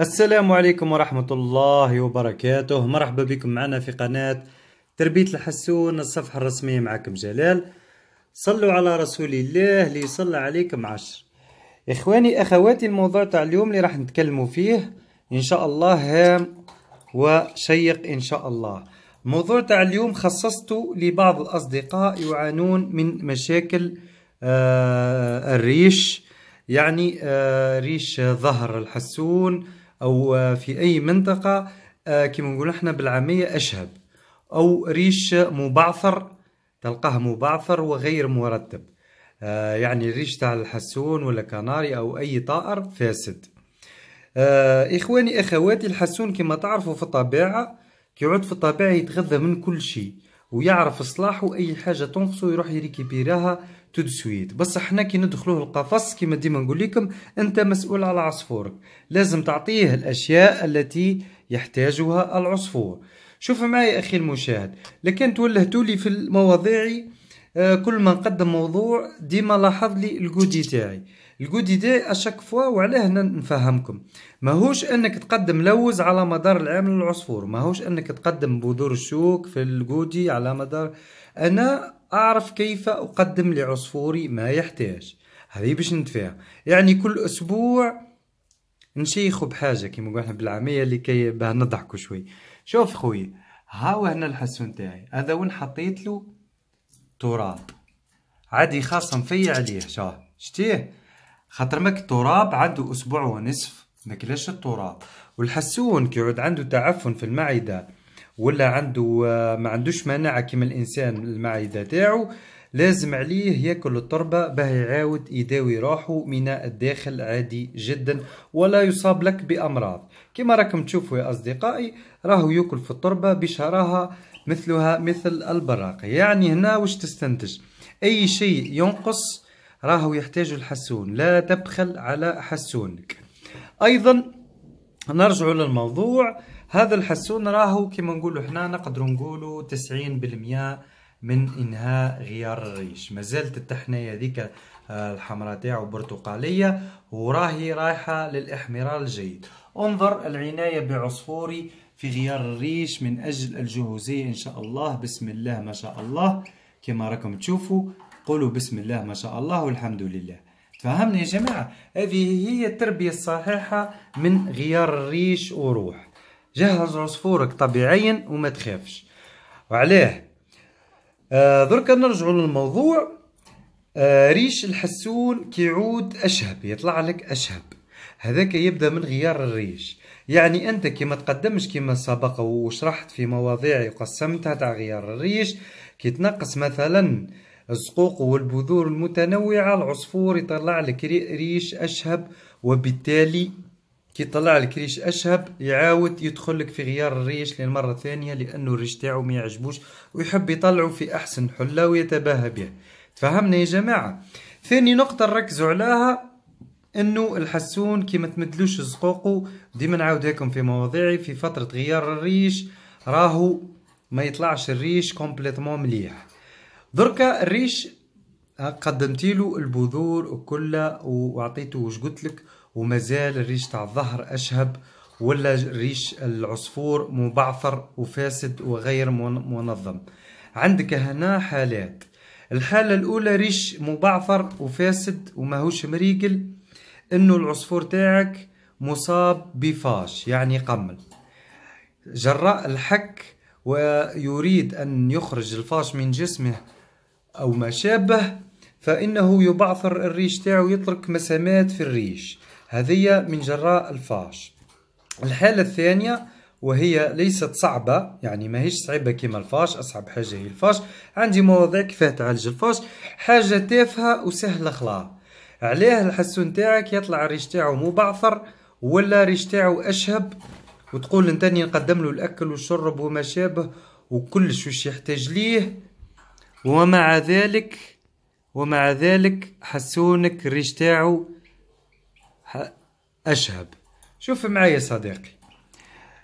السلام عليكم ورحمة الله وبركاته مرحبا بكم معنا في قناة تربية الحسون الصفحة الرسمية معكم جلال صلوا على رسول الله ليصلى عليكم عشر إخواني أخواتي الموضوع تاع اليوم اللي راح نتكلموا فيه إن شاء الله هام وشيق إن شاء الله موضوع تاع اليوم خصصته لبعض الأصدقاء يعانون من مشاكل آه الريش يعني آه ريش ظهر الحسون او في اي منطقه آه، كما نقول احنا بالعاميه اشهب او ريش مبعثر تلقاه مبعثر وغير مرتب آه، يعني الريش تاع الحسون ولا كناري او اي طائر فاسد آه، اخواني اخواتي الحسون كما تعرفوا في الطبيعه كيعود في الطبيعه يتغذى من كل شيء ويعرف صلاحو اي حاجه تنقصو يروح يريكيبيراها تو سويت بصح حنا كي ندخلوه القفص كيما ديما نقول لكم انت مسؤول على عصفورك لازم تعطيه الاشياء التي يحتاجها العصفور شوف معي اخي المشاهد لكن تولهتولي في المواضيعي Euh, كل ما نقدم موضوع ديما لاحظ لي الجودي تاعي الجودي تاعي اشاك فوا وعلاه نفهمكم ماهوش انك تقدم لوز على مدار العام للعصفور ماهوش انك تقدم بذور الشوك في الجودي على مدار انا اعرف كيف اقدم لعصفوري ما يحتاج هذه باش ندفع يعني كل اسبوع نشيخو بحاجه كيما نقول احنا بالعاميه لكي باه نضحكوا شوي شوف خويا هاو هنا الحسون تاعي هذا وين حطيت له تراب عادي خاصم فيا عليه شاه شتيه خاطر ماك التراب عنده اسبوع ونصف ماكلاش التراب والحسون كيعود عنده تعفن في المعده ولا عنده آه، ما عندوش مناعه كيما الانسان المعده تاعو لازم عليه ياكل التربه باه يعاود يداوي روحه من الداخل عادي جدا ولا يصاب لك بامراض كما راكم تشوفوا يا اصدقائي راهو ياكل في التربه بشراهه مثلها مثل البراقي يعني هنا واش تستنتج أي شيء ينقص راهو يحتاج الحسون لا تبخل على حسونك أيضا نرجع للموضوع هذا الحسون راهو كما نقولوا حنا نقدروا نقولوا 90% من انهاء غيار الريش مازالت التحنيه هذيك آه، الحمراء تاعو برتقاليه وراهي رايحه للاحمرار الجيد انظر العنايه بعصفوري في غيار الريش من أجل الجهوزية إن شاء الله بسم الله ما شاء الله كما راكم تشوفوا قولوا بسم الله ما شاء الله والحمد لله تفهمنا يا جماعة هذه هي التربية الصحيحة من غيار الريش وروح جهز عصفورك طبيعيا وما تخافش وعليه آه دركا نرجعوا للموضوع آه ريش الحسون كيعود أشهب يطلع لك أشهب هذاك يبدا من غيار الريش يعني انت كي ما تقدمش كيما سبق وشرحت في مواضيعي وقسمتها تاع غيار الريش كي تنقص مثلا الزقوق والبذور المتنوعة العصفور يطلع لك ريش أشهب وبالتالي كي طلع لك ريش أشهب يعاود يدخل لك في غيار الريش للمرة الثانية لأنه الريش تاعو ما يعجبوش ويحب يطلعه في أحسن حلة ويتباهى به تفهمنا يا جماعة ثاني نقطة نركزوا عليها انه الحسون كي ما تمدلوش زقوقه ديما نعاود لكم في مواضيعي في فتره غيار الريش راهو ما يطلعش الريش كومبليتوم مليح دركا الريش قدمتي له البذور وكلها وعطيته واش قلت لك ومازال الريش تاع الظهر اشهب ولا ريش العصفور مبعثر وفاسد وغير منظم عندك هنا حالات الحالة الأولى ريش مبعثر وفاسد وماهوش مريقل انه العصفور تاعك مصاب بفاش يعني قمل جراء الحك ويريد ان يخرج الفاش من جسمه او ما شابه فانه يبعثر الريش تاعو يترك مسامات في الريش هذه من جراء الفاش الحالة الثانية وهي ليست صعبة يعني ماهيش صعبة كما الفاش أصعب حاجة هي الفاش عندي مواضيع كيف تعالج الفاش حاجة تافهة وسهلة خلاص عليه الحسون تاعك يطلع الريش تاعو مبعثر ولا ريش تاعو اشهب وتقول انت نقدم له الاكل والشرب وما شابه وكلش وش يحتاج ليه ومع ذلك ومع ذلك حسونك الريش تاعو اشهب شوف معايا صديقي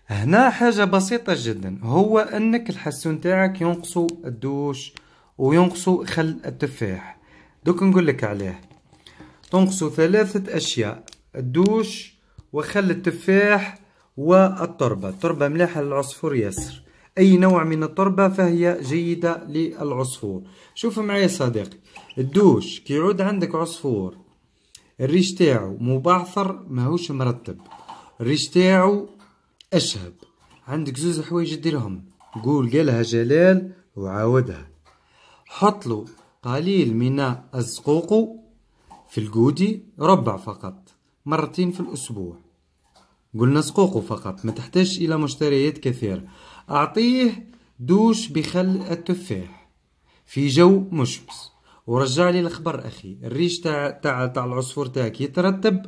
هنا حاجة بسيطة جدا هو انك الحسون تاعك ينقصو الدوش وينقصو خل التفاح دوك نقول لك عليه تنقصوا ثلاثة أشياء الدوش وخل التفاح والتربة التربة ملاحة للعصفور ياسر أي نوع من التربة فهي جيدة للعصفور شوف معي صديقي الدوش كي يعود عندك عصفور الريش تاعو مبعثر ماهوش مرتب الريش تاعو أشهب عندك زوز حوايج ديرهم قول قالها جلال وعاودها حطلو قليل من الزقوق في الجودي ربع فقط مرتين في الأسبوع قلنا سقوقه فقط ما تحتاج إلى مشتريات كثيرة أعطيه دوش بخل التفاح في جو مشمس ورجع لي الخبر أخي الريش تاع تاع تاع العصفور تاعك يترتب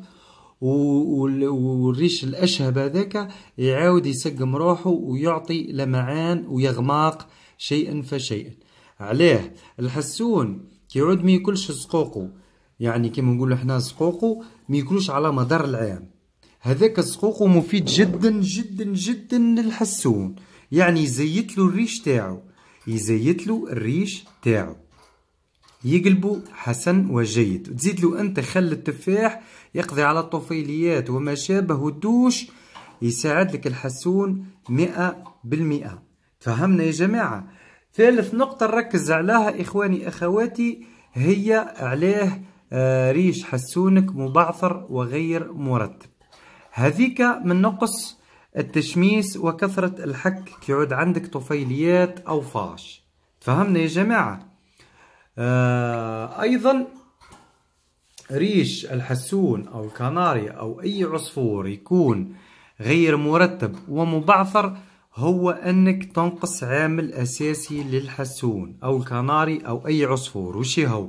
والريش الأشهب هذاك يعاود يسقم روحه ويعطي لمعان ويغماق شيئا فشيئا علاه الحسون كيعود ما ياكلش سقوقه يعني كما نقولوا حنا سقوقو ما يكونوش على مدار العام هذاك السقوقو مفيد جدا جدا جدا للحسون يعني يزيت له الريش تاعو يزيت له الريش تاعو يقلبوا حسن وجيد تزيد له انت خل التفاح يقضي على الطفيليات وما شابه الدوش يساعد لك الحسون مئة بالمئة تفهمنا يا جماعة ثالث نقطة نركز عليها إخواني أخواتي هي عليه آه، ريش حسونك مبعثر وغير مرتب هذيك من نقص التشميس وكثرة الحك يعود عندك طفيليات أو فاش تفهمنا يا جماعة آه، أيضا ريش الحسون أو الكناري أو أي عصفور يكون غير مرتب ومبعثر هو أنك تنقص عامل أساسي للحسون أو الكناري أو أي عصفور وشي هو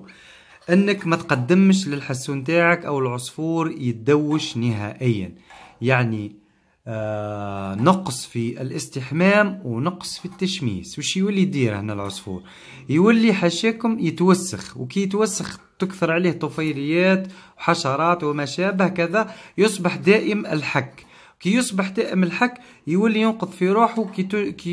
انك ما تقدمش للحسون تاعك او العصفور يتدوش نهائيا يعني آه نقص في الاستحمام ونقص في التشميس وش يولي يدير هنا العصفور يولي حشاكم يتوسخ وكي يتوسخ تكثر عليه طفيليات وحشرات وما شابه كذا يصبح دائم الحك كي يصبح تائم الحك يولي ينقذ في روحه كي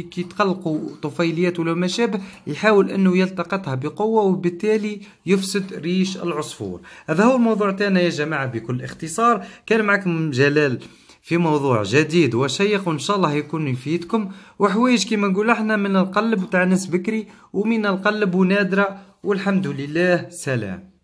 كي... تقلقوا طفيليات ولا ما شابه يحاول انه يلتقطها بقوه وبالتالي يفسد ريش العصفور هذا هو الموضوع تاعنا يا جماعه بكل اختصار كان معكم جلال في موضوع جديد وشيق وان شاء الله يكون يفيدكم وحوايج كيما نقول احنا من القلب تاع ناس بكري ومن القلب ونادره والحمد لله سلام